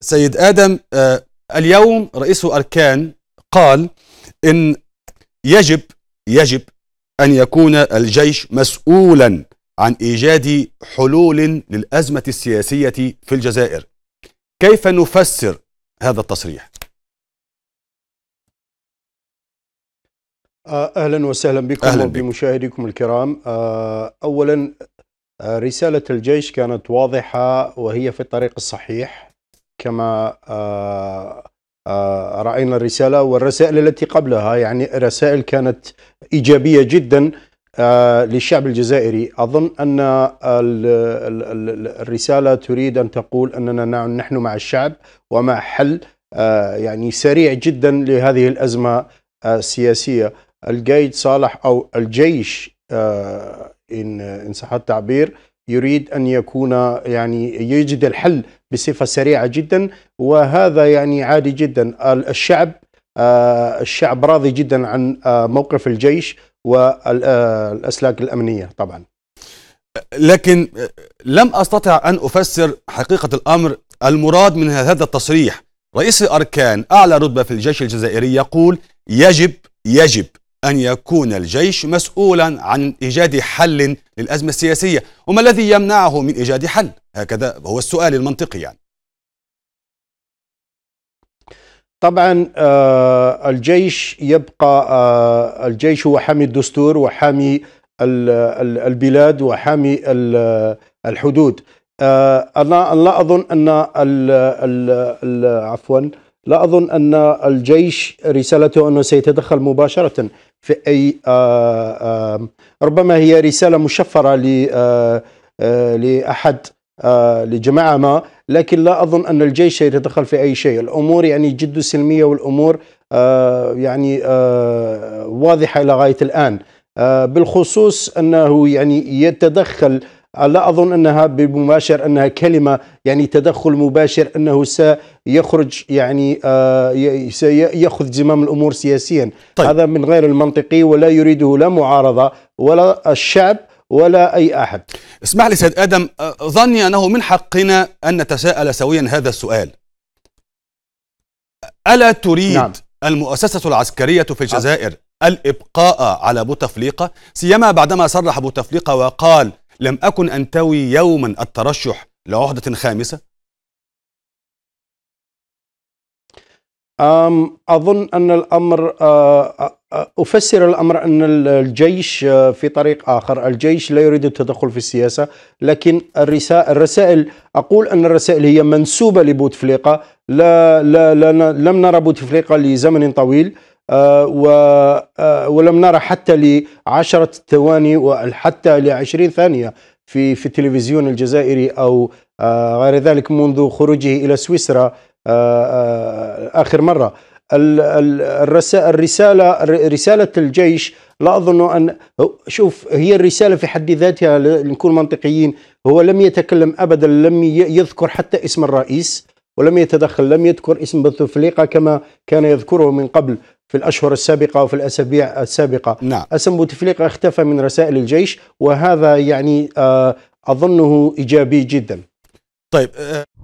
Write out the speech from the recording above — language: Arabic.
سيد آدم آه، اليوم رئيس أركان قال إن يجب يجب أن يكون الجيش مسؤولا عن إيجاد حلول للأزمة السياسية في الجزائر كيف نفسر هذا التصريح؟ آه، أهلا وسهلا بكم أهلا وبمشاهديكم الكرام آه، أولا رسالة الجيش كانت واضحة وهي في الطريق الصحيح كما آه، آه، راينا الرساله والرسائل التي قبلها يعني رسائل كانت ايجابيه جدا آه، للشعب الجزائري اظن ان الرساله تريد ان تقول اننا نحن مع الشعب ومع حل يعني سريع جدا لهذه الازمه السياسيه القايد صالح او الجيش ان صح التعبير يريد أن يكون يعني يجد الحل بصفة سريعة جدا وهذا يعني عادي جدا الشعب آه، الشعب راضي جدا عن آه، موقف الجيش والأسلاك آه، الأمنية طبعا لكن لم أستطع أن أفسر حقيقة الأمر المراد من هذا التصريح رئيس الأركان أعلى رتبة في الجيش الجزائري يقول يجب يجب أن يكون الجيش مسؤولا عن إيجاد حل للأزمة السياسية وما الذي يمنعه من إيجاد حل هكذا هو السؤال المنطقي يعني طبعا آه، الجيش يبقى آه، الجيش هو حامي الدستور وحامي البلاد وحامي الحدود آه، انا لا اظن ان عفوا لا أظن أن الجيش رسالته أنه سيتدخل مباشرة في أي آه، آه، ربما هي رسالة مشفرة ل آه، لأحد لجماعة ما لكن لا أظن أن الجيش سيتدخل في أي شيء الأمور يعني جد سلمية والأمور يعني واضحة إلى غاية الآن بالخصوص أنه يعني يتدخل لا أظن أنها بمباشر أنها كلمة يعني تدخل مباشر أنه سيخرج يعني آه، سيأخذ زمام الأمور سياسيا طيب. هذا من غير المنطقي ولا يريده لا معارضة ولا الشعب ولا أي أحد اسمح لي سيد آدم آه، ظني أنه من حقنا أن نتساءل سويا هذا السؤال ألا تريد نعم. المؤسسة العسكرية في الجزائر الإبقاء على بوتفليقة سيما بعدما صرح بوتفليقة وقال لم أكن أنتوي يوما الترشح لعهدة خامسة أظن أن الأمر آه، آه، آه، أفسر الأمر أن الجيش في طريق آخر الجيش لا يريد التدخل في السياسة لكن الرسائل أقول أن الرسائل هي منسوبة لبوتفليقة لا, لا, لا لم نرى بوتفليقة لزمن طويل آه، آه، ولم نرى حتى لعشرة ثواني وحتى لعشرين ثانية في في التلفزيون الجزائري أو آه، غير ذلك منذ خروجه إلى سويسرا آخر مرة الرسالة رسالة الجيش لا أظن أن شوف هي الرسالة في حد ذاتها لنكون منطقيين هو لم يتكلم أبدا لم يذكر حتى اسم الرئيس ولم يتدخل لم يذكر اسم بوتفليقة كما كان يذكره من قبل في الأشهر السابقة وفي الأسابيع السابقة نعم. أسم بوتفليقة اختفى من رسائل الجيش وهذا يعني آه، أظنه إيجابي جدا طيب آه،